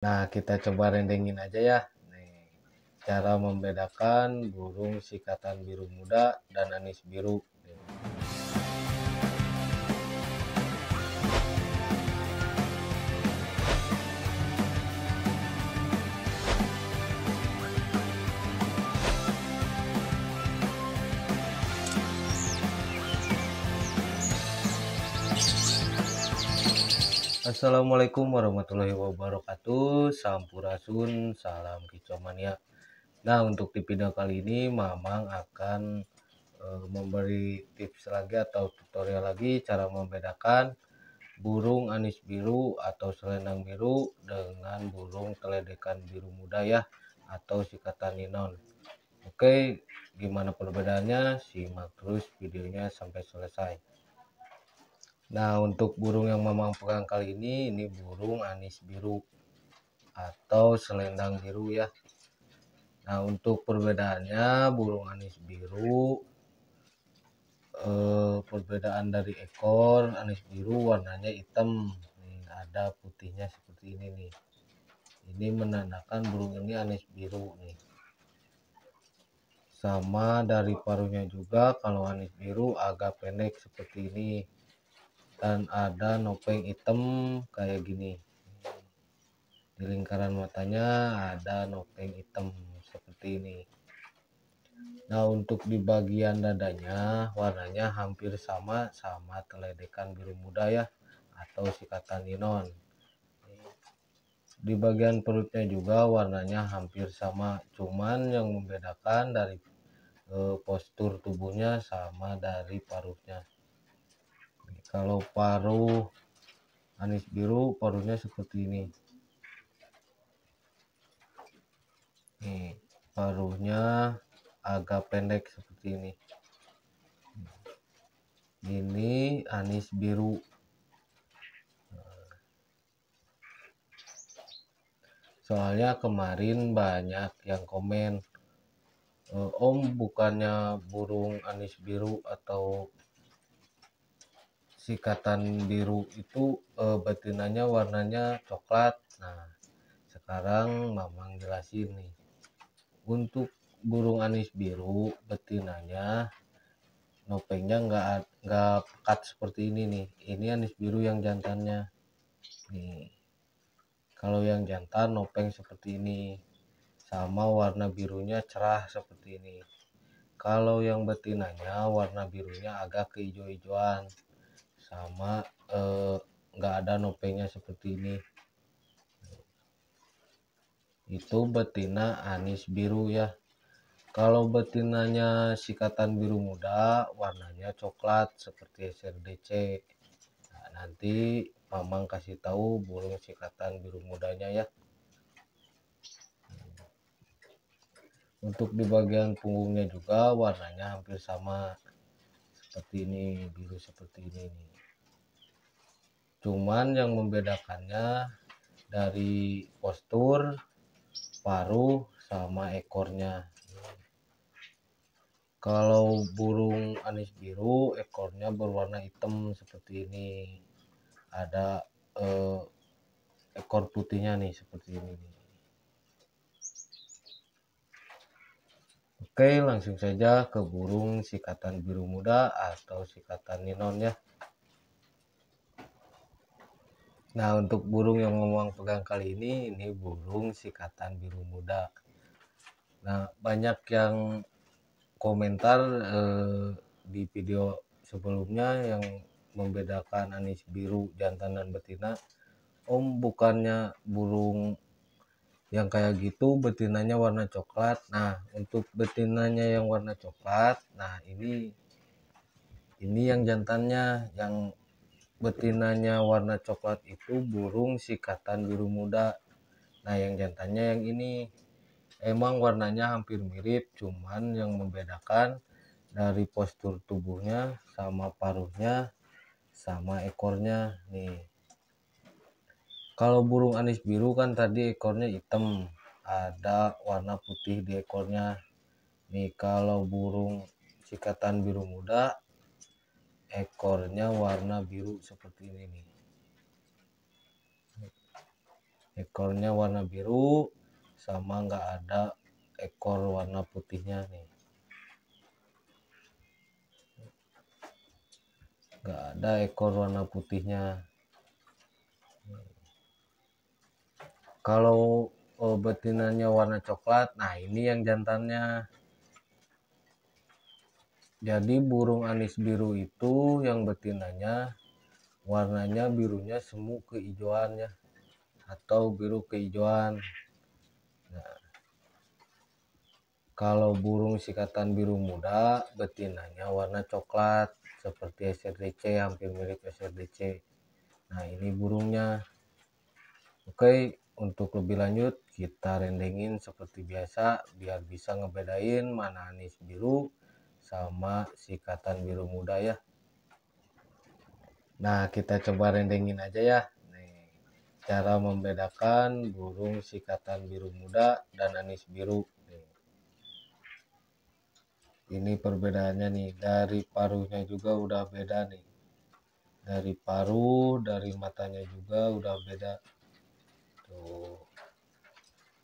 Nah, kita coba rendengin aja ya. Nih, cara membedakan burung sikatan biru muda dan anis biru. Assalamualaikum warahmatullahi wabarakatuh Sampurasun Salam Kicomania ya. Nah untuk di video kali ini Mamang akan e, memberi tips lagi atau tutorial lagi Cara membedakan burung anis biru atau selendang biru Dengan burung teledekan biru muda ya Atau sikatan ninon Oke gimana perbedaannya simak terus videonya sampai selesai Nah, untuk burung yang memang pegang kali ini, ini burung anis biru atau selendang biru ya. Nah, untuk perbedaannya, burung anis biru, eh, perbedaan dari ekor anis biru warnanya hitam. Nih, ada putihnya seperti ini nih. Ini menandakan burung ini anis biru nih. Sama dari paruhnya juga, kalau anis biru agak pendek seperti ini dan ada nopeng hitam kayak gini di lingkaran matanya ada nopeng hitam seperti ini nah untuk di bagian dadanya warnanya hampir sama sama teledekan biru muda ya atau sikatan ninon di bagian perutnya juga warnanya hampir sama cuman yang membedakan dari eh, postur tubuhnya sama dari paruhnya kalau paruh anis biru paruhnya seperti ini nih paruhnya agak pendek seperti ini ini anis biru soalnya kemarin banyak yang komen eh, om bukannya burung anis biru atau sikatan biru itu e, betinanya warnanya coklat nah sekarang mamang jelasin nih untuk burung anis biru betinanya nopengnya enggak enggak pekat seperti ini nih ini anis biru yang jantannya nih kalau yang jantan nopeng seperti ini sama warna birunya cerah seperti ini kalau yang betinanya warna birunya agak keijo-ijoan sama enggak eh, ada nopengnya seperti ini itu betina anis biru ya kalau betinanya sikatan biru muda warnanya coklat seperti SRDC nah, nanti mamang kasih tahu burung sikatan biru mudanya ya untuk di bagian punggungnya juga warnanya hampir sama seperti ini biru seperti ini nih cuman yang membedakannya dari postur paruh sama ekornya kalau burung anis biru ekornya berwarna hitam seperti ini ada eh, ekor putihnya nih seperti ini oke langsung saja ke burung sikatan biru muda atau sikatan ninon ya Nah, untuk burung yang ngomong pegang kali ini, ini burung sikatan biru muda. Nah, banyak yang komentar eh, di video sebelumnya yang membedakan anis biru jantan dan betina. Om bukannya burung yang kayak gitu betinanya warna coklat. Nah, untuk betinanya yang warna coklat, nah ini ini yang jantannya yang betinanya warna coklat itu burung sikatan biru muda nah yang jantannya yang ini emang warnanya hampir mirip cuman yang membedakan dari postur tubuhnya sama paruhnya sama ekornya nih kalau burung anis biru kan tadi ekornya hitam ada warna putih di ekornya nih kalau burung sikatan biru muda ekornya warna biru seperti ini nih ekornya warna biru sama nggak ada ekor warna putihnya nih nggak ada ekor warna putihnya kalau eh, betinanya warna coklat nah ini yang jantannya jadi burung anis biru itu yang betinanya warnanya birunya semu keijoannya atau biru keijoan. Nah, kalau burung sikatan biru muda betinanya warna coklat seperti SRDC hampir mirip SRDC. Nah ini burungnya. Oke untuk lebih lanjut kita rendengin seperti biasa biar bisa ngebedain mana anis biru sama sikatan biru muda ya nah kita coba rendengin aja ya Nih, cara membedakan burung sikatan biru muda dan anis biru ini perbedaannya nih dari paruhnya juga udah beda nih dari paruh dari matanya juga udah beda tuh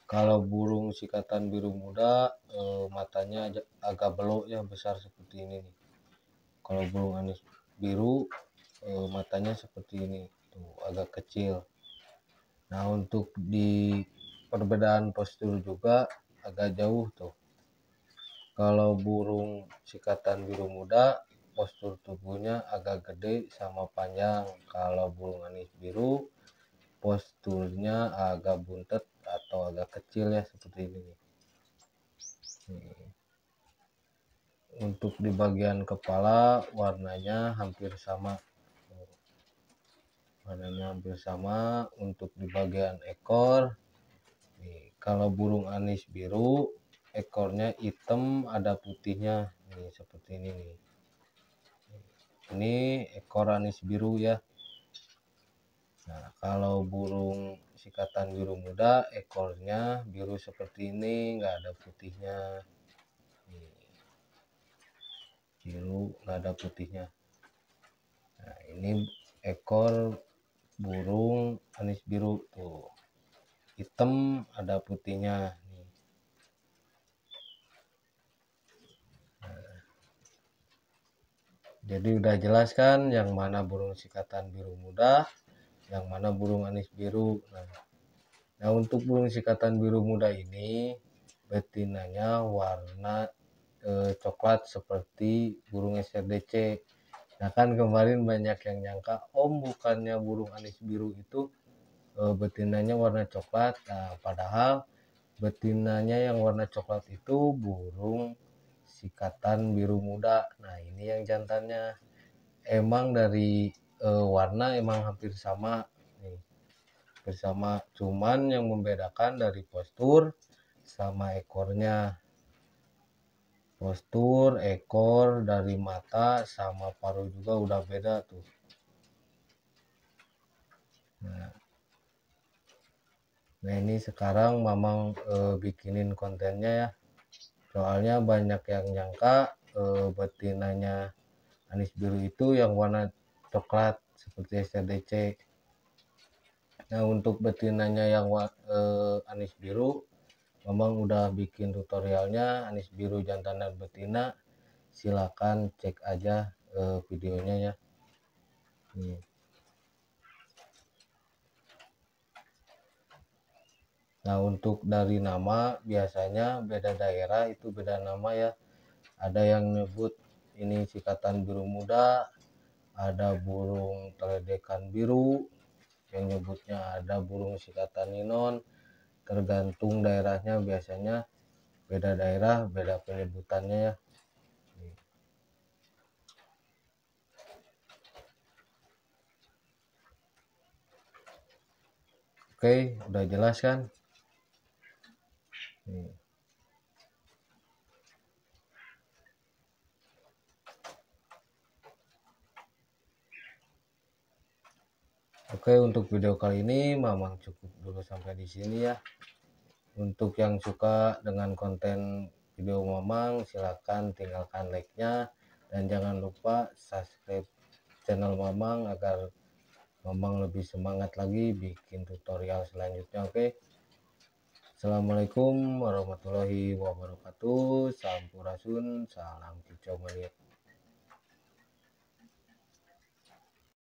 kalau burung sikatan biru muda eh, matanya agak belok ya besar seperti ini nih. Kalau burung anis biru eh, matanya seperti ini tuh agak kecil. Nah untuk di perbedaan postur juga agak jauh tuh. Kalau burung sikatan biru muda postur tubuhnya agak gede sama panjang. Kalau burung anis biru posturnya agak buntet atau agak kecil ya seperti ini nih. Hmm. Untuk di bagian kepala warnanya hampir sama. Warnanya hampir sama untuk di bagian ekor. Nih, kalau burung anis biru ekornya hitam ada putihnya nih seperti ini nih. Ini ekor anis biru ya. Nah, kalau burung sikatan biru muda ekornya biru seperti ini, nggak ada putihnya. Nih. Biru nggak ada putihnya. Nah, ini ekor burung anis biru tuh. Hitam ada putihnya nih. Nah, jadi udah jelaskan yang mana burung sikatan biru muda, yang mana burung anis biru. Nah, nah untuk burung sikatan biru muda ini betinanya warna e, coklat seperti burung SRDC. Nah kan kemarin banyak yang nyangka om oh, bukannya burung anis biru itu e, betinanya warna coklat. Nah, padahal betinanya yang warna coklat itu burung sikatan biru muda. Nah, ini yang jantannya. Emang dari uh, warna emang hampir sama nih bersama cuman yang membedakan dari postur sama ekornya postur ekor dari mata sama paruh juga udah beda tuh nah, nah ini sekarang mamang uh, bikinin kontennya ya soalnya banyak yang nyangka e, betinanya anis biru itu yang warna coklat seperti SRDC. Nah untuk betinanya yang eh, anis biru, memang udah bikin tutorialnya anis biru jantan dan betina. Silakan cek aja eh, videonya ya. Nih. Nah untuk dari nama biasanya beda daerah itu beda nama ya. Ada yang nyebut ini sikatan biru muda, ada burung teledekan biru yang nyebutnya ada burung sikatan ninon tergantung daerahnya biasanya beda daerah beda penyebutannya ya Oke, udah jelas kan? Nih. Oke, untuk video kali ini Mamang cukup dulu sampai di sini ya. Untuk yang suka dengan konten video Mamang, silahkan tinggalkan like-nya dan jangan lupa subscribe channel Mamang agar Mamang lebih semangat lagi bikin tutorial selanjutnya, oke? Assalamualaikum warahmatullahi wabarakatuh. Sampurasun, salam kicau melihat.